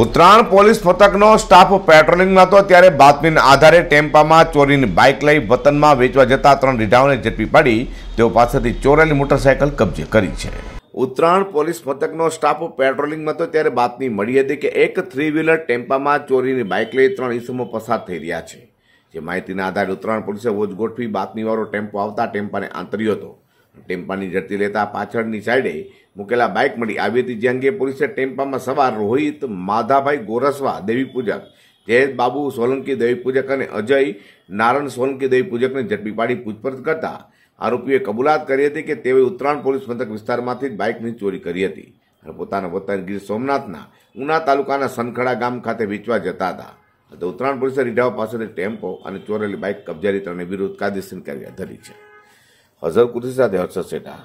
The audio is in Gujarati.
ઉત્તરાયણ પોલીસ મથકનો સ્ટાફ પેટ્રોલિંગમાં હતો ત્યારે બાતમીના આધારે ટેમ્પામાં ચોરીની બાઇક લઈ વતનમાં વેચવા જતા ત્રણ રીઢાઓને ઝડપી પાડી તેઓ પાસેથી ચોરેલી મોટરસાયકલ કબજે કરી છે ઉત્તરાયણ પોલીસ મથકનો સ્ટાફ પેટ્રોલિંગમાં હતો ત્યારે બાતમી મળી હતી કે એક થ્રી વ્હીલર ટેમ્પામાં ચોરીની બાઇક લઈ ત્રણ ઇસમો પસાર થઈ રહ્યા છે જે માહિતીના આધારે ઉત્તરાયણ પોલીસે વોચ ગોઠવી બાતમીવાળો ટેમ્પો આવતા ટેમ્પાને આંતર્યો હતો ટેમ્પાની ઝડપી લેતા પાછળની સાઈડે મૂકેલા બાઇક મળી આવી હતી જે અંગે પોલીસે ટેમ્પામાં સવાર રોહિત માધાભાઈ ગોરસવા દેવી પૂજક જયેશ બાબુ સોલંકી દેવી પૂજક અને અજય નારણ સોલંકી દેવી પૂજકને ઝડપી પાડી પૂછપરછ કરતા આરોપીએ કબૂલાત કરી હતી કે તેઓએ ઉત્તરાયણ પોલીસ મથક વિસ્તારમાંથી જ બાઇકની ચોરી કરી હતી અને પોતાના વતન ગીર સોમનાથના ઉના તાલુકાના સનખડા ગામ ખાતે વેચવા જતા હતા તો ઉત્તરાયણ પોલીસે રીઢાઓ પાસેથી ટેમ્પો અને ચોરેલી બાઇક કબજારી ત્રણે વિરુદ્ધ કાયદેસર કાર્યવાહી ધરી છે હઝર કુર્સી સાથે હર્ષદ સેટા